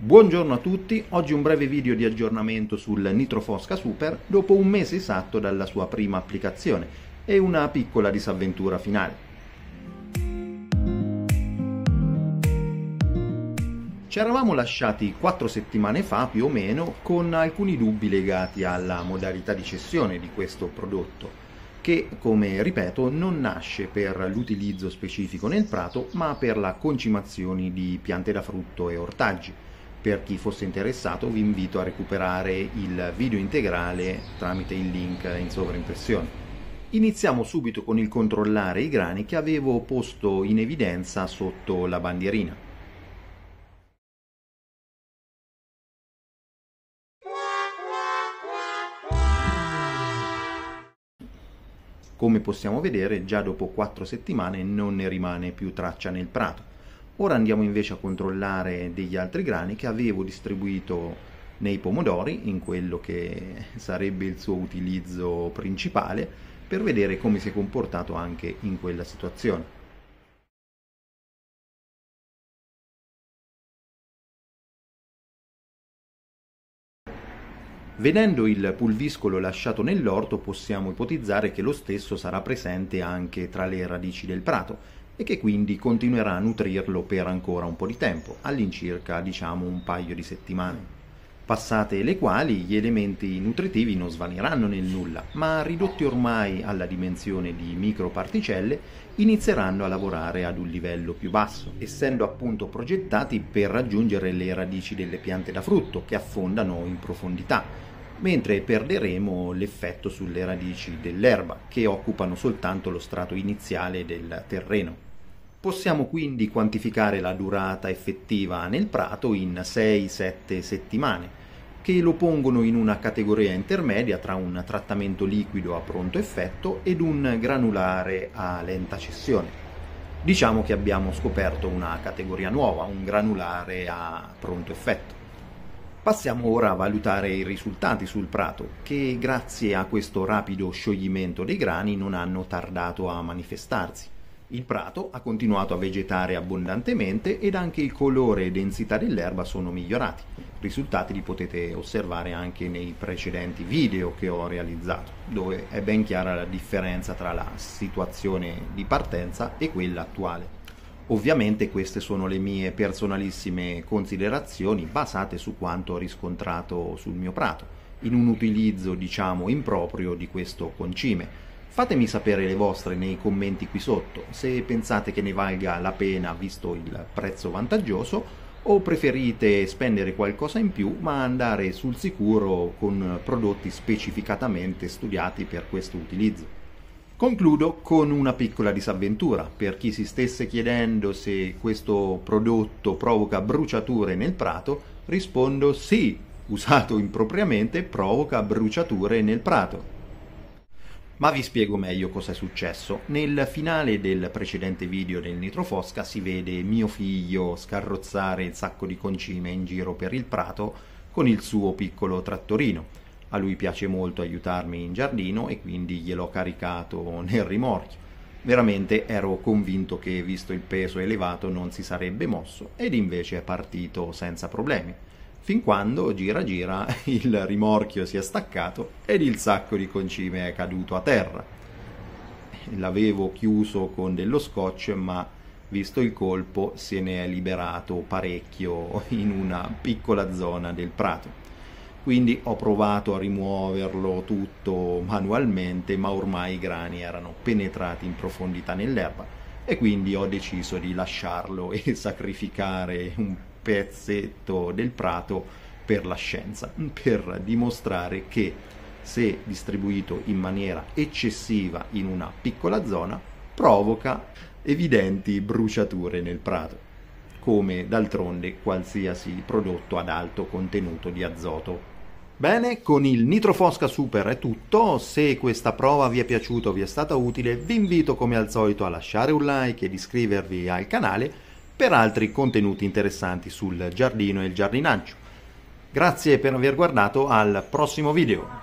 Buongiorno a tutti, oggi un breve video di aggiornamento sul Nitrofosca Super dopo un mese esatto dalla sua prima applicazione e una piccola disavventura finale. Ci eravamo lasciati 4 settimane fa più o meno con alcuni dubbi legati alla modalità di cessione di questo prodotto che, come ripeto, non nasce per l'utilizzo specifico nel prato, ma per la concimazione di piante da frutto e ortaggi. Per chi fosse interessato vi invito a recuperare il video integrale tramite il link in sovraimpressione. Iniziamo subito con il controllare i grani che avevo posto in evidenza sotto la bandierina. Come possiamo vedere già dopo 4 settimane non ne rimane più traccia nel prato. Ora andiamo invece a controllare degli altri grani che avevo distribuito nei pomodori, in quello che sarebbe il suo utilizzo principale, per vedere come si è comportato anche in quella situazione. Vedendo il pulviscolo lasciato nell'orto possiamo ipotizzare che lo stesso sarà presente anche tra le radici del prato, e che quindi continuerà a nutrirlo per ancora un po' di tempo, all'incirca diciamo un paio di settimane passate le quali gli elementi nutritivi non svaniranno nel nulla, ma ridotti ormai alla dimensione di microparticelle, inizieranno a lavorare ad un livello più basso, essendo appunto progettati per raggiungere le radici delle piante da frutto che affondano in profondità, mentre perderemo l'effetto sulle radici dell'erba che occupano soltanto lo strato iniziale del terreno. Possiamo quindi quantificare la durata effettiva nel prato in 6-7 settimane, che lo pongono in una categoria intermedia tra un trattamento liquido a pronto effetto ed un granulare a lenta cessione. Diciamo che abbiamo scoperto una categoria nuova, un granulare a pronto effetto. Passiamo ora a valutare i risultati sul prato, che grazie a questo rapido scioglimento dei grani non hanno tardato a manifestarsi. Il prato ha continuato a vegetare abbondantemente ed anche il colore e densità dell'erba sono migliorati. Risultati li potete osservare anche nei precedenti video che ho realizzato, dove è ben chiara la differenza tra la situazione di partenza e quella attuale. Ovviamente queste sono le mie personalissime considerazioni basate su quanto ho riscontrato sul mio prato, in un utilizzo diciamo improprio di questo concime Fatemi sapere le vostre nei commenti qui sotto, se pensate che ne valga la pena visto il prezzo vantaggioso o preferite spendere qualcosa in più ma andare sul sicuro con prodotti specificatamente studiati per questo utilizzo. Concludo con una piccola disavventura per chi si stesse chiedendo se questo prodotto provoca bruciature nel prato, rispondo sì, usato impropriamente provoca bruciature nel prato. Ma vi spiego meglio cosa è successo. Nel finale del precedente video del Nitrofosca si vede mio figlio scarrozzare il sacco di concime in giro per il prato con il suo piccolo trattorino. A lui piace molto aiutarmi in giardino e quindi gliel'ho caricato nel rimorchio. Veramente ero convinto che, visto il peso elevato, non si sarebbe mosso ed invece è partito senza problemi fin quando gira gira il rimorchio si è staccato ed il sacco di concime è caduto a terra. L'avevo chiuso con dello scotch, ma visto il colpo se ne è liberato parecchio in una piccola zona del prato. Quindi ho provato a rimuoverlo tutto manualmente, ma ormai i grani erano penetrati in profondità nell'erba e quindi ho deciso di lasciarlo e sacrificare un pezzetto del prato per la scienza, per dimostrare che se distribuito in maniera eccessiva in una piccola zona provoca evidenti bruciature nel prato, come d'altronde qualsiasi prodotto ad alto contenuto di azoto Bene, con il Nitrofosca Super è tutto, se questa prova vi è piaciuta o vi è stata utile vi invito come al solito a lasciare un like ed iscrivervi al canale per altri contenuti interessanti sul giardino e il giardinaggio. Grazie per aver guardato, al prossimo video!